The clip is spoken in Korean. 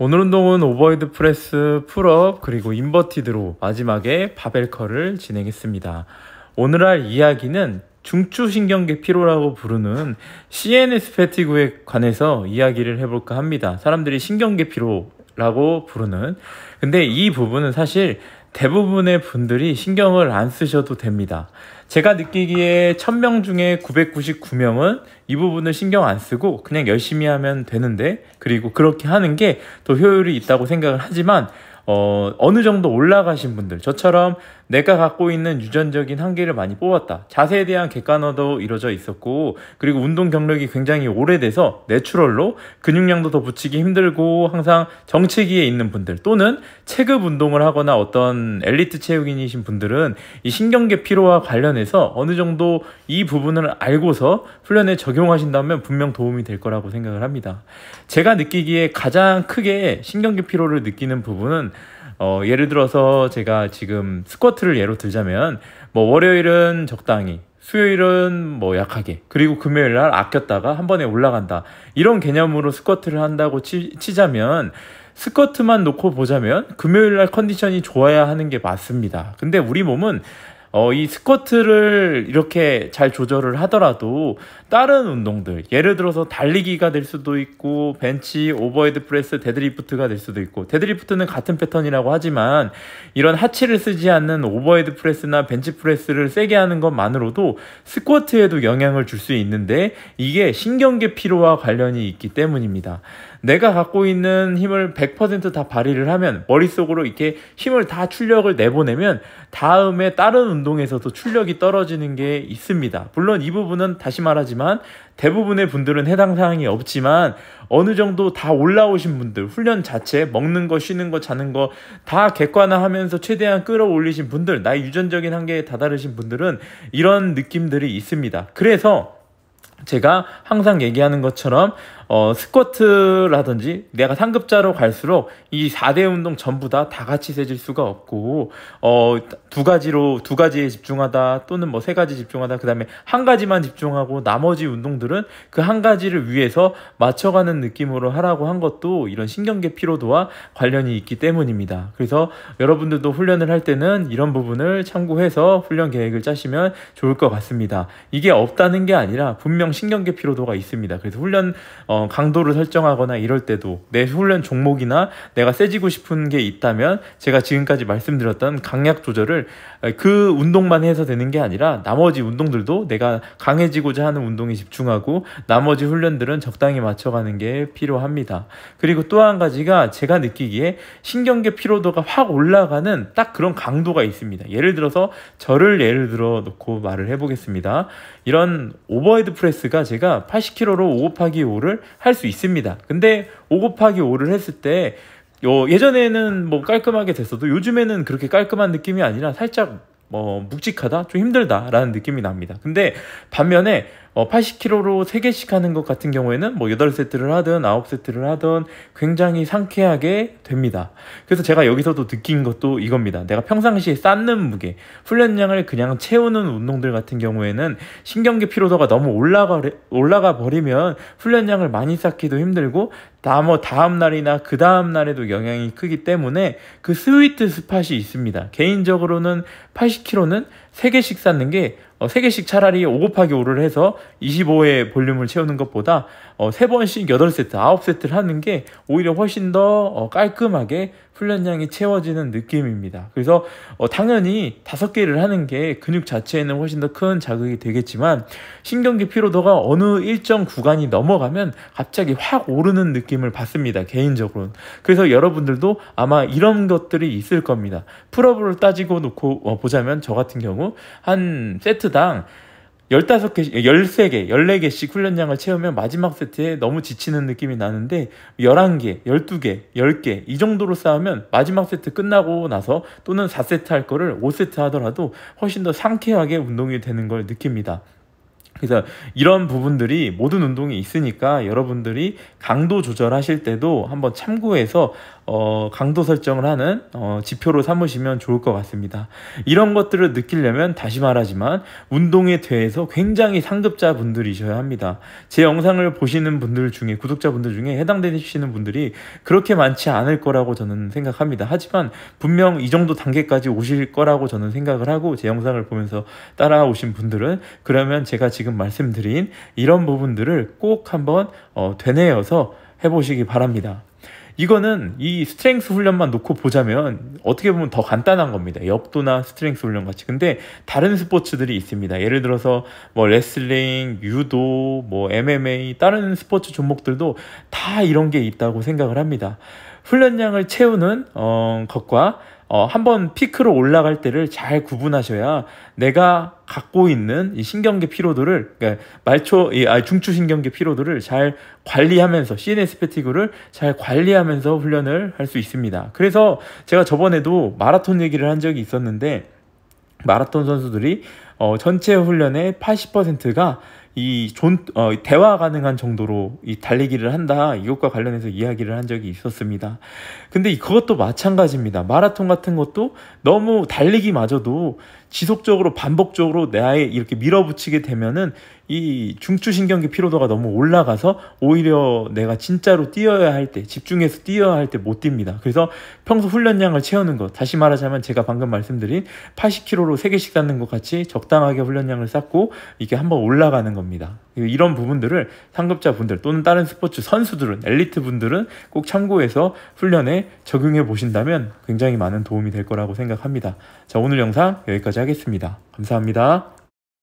오늘 운동은 오버헤드 프레스, 풀업, 그리고 인버티드로 마지막에 바벨컬을 진행했습니다. 오늘 할 이야기는 중추신경계 피로라고 부르는 CNS 패티그에 관해서 이야기를 해볼까 합니다. 사람들이 신경계 피로라고 부르는. 근데 이 부분은 사실 대부분의 분들이 신경을 안 쓰셔도 됩니다. 제가 느끼기에 1000명 중에 999명은 이 부분을 신경 안 쓰고 그냥 열심히 하면 되는데 그리고 그렇게 하는 게 더 효율이 있다고 생각을 하지만 어, 어느 정도 올라가신 분들 저처럼 내가 갖고 있는 유전적인 한계를 많이 뽑았다. 자세에 대한 객관화도 이루어져 있었고 그리고 운동 경력이 굉장히 오래돼서 내추럴로 근육량도 더 붙이기 힘들고 항상 정체기에 있는 분들 또는 체급 운동을 하거나 어떤 엘리트 체육인이신 분들은 이 신경계 피로와 관련해서 어느 정도 이 부분을 알고서 훈련에 적용하신다면 분명 도움이 될 거라고 생각을 합니다. 제가 느끼기에 가장 크게 신경계 피로를 느끼는 부분은 어, 예를 들어서 제가 지금 스쿼트를 예로 들자면 뭐 월요일은 적당히 수요일은 뭐 약하게 그리고 금요일 날 아꼈다가 한 번에 올라간다 이런 개념으로 스쿼트를 한다고 치, 치자면 스쿼트만 놓고 보자면 금요일 날 컨디션이 좋아야 하는 게 맞습니다 근데 우리 몸은 어, 이 스쿼트를 이렇게 잘 조절을 하더라도 다른 운동들, 예를 들어서 달리기가 될 수도 있고, 벤치, 오버헤드 프레스, 데드리프트가 될 수도 있고, 데드리프트는 같은 패턴이라고 하지만, 이런 하체를 쓰지 않는 오버헤드 프레스나 벤치 프레스를 세게 하는 것만으로도 스쿼트에도 영향을 줄 수 있는데, 이게 신경계 피로와 관련이 있기 때문입니다. 내가 갖고 있는 힘을 100%다 발휘를 하면 머릿속으로 이렇게 힘을 다 출력을 내보내면 다음에 다른 운동에서도 출력이 떨어지는 게 있습니다. 물론 이 부분은 다시 말하지만 대부분의 분들은 해당 사항이 없지만 어느 정도 다 올라오신 분들 훈련 자체 먹는 거 쉬는 거 자는 거 다 객관화하면서 최대한 끌어올리신 분들 나의 유전적인 한계에 다다르신 분들은 이런 느낌들이 있습니다. 그래서 제가 항상 얘기하는 것처럼 어, 스쿼트라든지 내가 상급자로 갈수록 이 4대 운동 전부 다 다 같이 세질 수가 없고 어, 두 가지로 두 가지에 집중하다 또는 뭐 세 가지 집중하다 그다음에 한 가지만 집중하고 나머지 운동들은 그 한 가지를 위해서 맞춰가는 느낌으로 하라고 한 것도 이런 신경계 피로도와 관련이 있기 때문입니다. 그래서 여러분들도 훈련을 할 때는 이런 부분을 참고해서 훈련 계획을 짜시면 좋을 것 같습니다. 이게 없다는 게 아니라 분명 신경계 피로도가 있습니다. 그래서 훈련 어, 강도를 설정하거나 이럴 때도 내 훈련 종목이나 내가 세지고 싶은 게 있다면 제가 지금까지 말씀드렸던 강약 조절을 그 운동만 해서 되는 게 아니라 나머지 운동들도 내가 강해지고자 하는 운동에 집중하고 나머지 훈련들은 적당히 맞춰가는 게 필요합니다. 그리고 또 한 가지가 제가 느끼기에 신경계 피로도가 확 올라가는 딱 그런 강도가 있습니다. 예를 들어서 저를 예를 들어 놓고 말을 해보겠습니다. 이런 오버헤드 프레스가 제가 80kg로 5 곱하기 5를 할수 있습니다. 근데 5 곱하기 5를 했을 때 예전에는 뭐 깔끔하게 됐어도 요즘에는 그렇게 깔끔한 느낌이 아니라 살짝 뭐 묵직하다 좀 힘들다라는 느낌이 납니다. 근데 반면에 어, 80kg로 3개씩 하는 것 같은 경우에는 뭐 8세트를 하든 9세트를 하든 굉장히 상쾌하게 됩니다. 그래서 제가 여기서도 느낀 것도 이겁니다. 내가 평상시에 쌓는 무게, 훈련량을 그냥 채우는 운동들 같은 경우에는 신경계 피로도가 너무 올라가, 올라가 버리면 훈련량을 많이 쌓기도 힘들고 다 뭐 다음 날이나 그 다음 날에도 영향이 크기 때문에 그 스위트 스팟이 있습니다. 개인적으로는 80kg는 3개씩 쌓는 게 어, 3개씩 차라리 5 곱하기 5를 해서 25의 볼륨을 채우는 것보다 어, 3번씩 8세트, 9세트를 하는 게 오히려 훨씬 더 어, 깔끔하게 훈련량이 채워지는 느낌입니다. 그래서 어, 당연히 다섯 개를 하는 게 근육 자체에는 훨씬 더 큰 자극이 되겠지만 신경계 피로도가 어느 일정 구간이 넘어가면 갑자기 확 오르는 느낌을 받습니다. 개인적으로는. 그래서 여러분들도 아마 이런 것들이 있을 겁니다. 풀업을 따지고 놓고 어, 보자면 저 같은 경우 한 세트당 1 5섯개 13개, 14개씩 훈련량을 채우면 마지막 세트에 너무 지치는 느낌이 나는데 11개, 12개, 10개 이 정도로 쌓으면 마지막 세트 끝나고 나서 또는 4세트 할 거를 5세트 하더라도 훨씬 더 상쾌하게 운동이 되는 걸 느낍니다. 그래서 이런 부분들이 모든 운동이 있으니까 여러분들이 강도 조절하실 때도 한번 참고해서 어, 강도 설정을 하는 어, 지표로 삼으시면 좋을 것 같습니다. 이런 것들을 느끼려면 다시 말하지만 운동에 대해서 굉장히 상급자 분들이셔야 합니다. 제 영상을 보시는 분들 중에 구독자분들 중에 해당되시는 분들이 그렇게 많지 않을 거라고 저는 생각합니다. 하지만 분명 이 정도 단계까지 오실 거라고 저는 생각을 하고 제 영상을 보면서 따라오신 분들은 그러면 제가 지금 말씀드린 이런 부분들을 꼭 한번 어, 되뇌어서 해보시기 바랍니다. 이거는 이 스트렝스 훈련만 놓고 보자면 어떻게 보면 더 간단한 겁니다. 역도나 스트렝스 훈련 같이. 근데 다른 스포츠들이 있습니다. 예를 들어서 뭐 레슬링, 유도, 뭐 MMA, 다른 스포츠 종목들도 다 이런 게 있다고 생각을 합니다. 훈련량을 채우는 어, 것과 어, 한번 피크로 올라갈 때를 잘 구분하셔야 내가 갖고 있는 이 신경계 피로도를 그러니까 말초 이 아, 중추 신경계 피로도를 잘 관리하면서 CNS 패티그를 잘 관리하면서 훈련을 할 수 있습니다. 그래서 제가 저번에도 마라톤 얘기를 한 적이 있었는데 마라톤 선수들이 어, 전체 훈련의 80%가 이 존, 어, 대화 가능한 정도로 이 달리기를 한다. 이것과 관련해서 이야기를 한 적이 있었습니다. 근데 그것도 마찬가지입니다. 마라톤 같은 것도 너무 달리기마저도 지속적으로 반복적으로 내에 이렇게 밀어붙이게 되면은 이 중추신경계 피로도가 너무 올라가서 오히려 내가 진짜로 뛰어야 할 때, 집중해서 뛰어야 할 때못 뜁니다. 그래서 평소 훈련량을 채우는 것, 다시 말하자면 제가 방금 말씀드린 80kg로 3개씩 닿는 것 같이 적 적당하게 훈련량을 쌓고 이게 한번 올라가는 겁니다. 이런 부분들을 상급자분들 또는 다른 스포츠 선수들은 엘리트 분들은 꼭 참고해서 훈련에 적용해 보신다면 굉장히 많은 도움이 될 거라고 생각합니다. 자, 오늘 영상 여기까지 하겠습니다. 감사합니다.